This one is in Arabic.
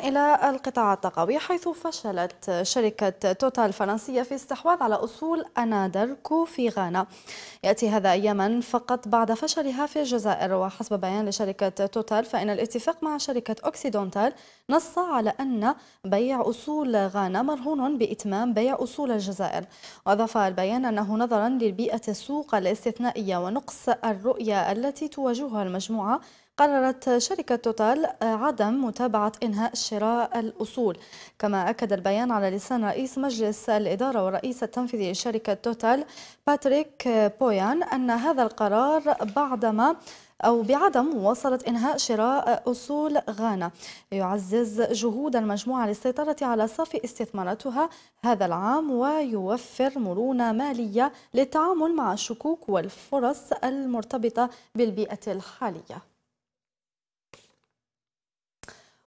إلى القطاع الطاقوي حيث فشلت شركة توتال الفرنسية في استحواذ على أصول أنادركو في غانا يأتي هذا أياما فقط بعد فشلها في الجزائر وحسب بيان لشركة توتال فإن الاتفاق مع شركة أوكسيدونتال نص على أن بيع أصول غانا مرهون بإتمام بيع أصول الجزائر وأضاف البيان أنه نظرا للبيئة السوق الاستثنائية ونقص الرؤية التي تواجهها المجموعة قررت شركة توتال عدم متابعة إنهاء شراء الأصول كما أكد البيان على لسان رئيس مجلس الإدارة والرئيس التنفيذي لشركة توتال باتريك بويان أن هذا القرار بعدما أو بعدم مواصلة إنهاء شراء أصول غانا يعزز جهود المجموعة للسيطرة على صافي استثماراتها هذا العام ويوفر مرونة مالية للتعامل مع الشكوك والفرص المرتبطة بالبيئة الحالية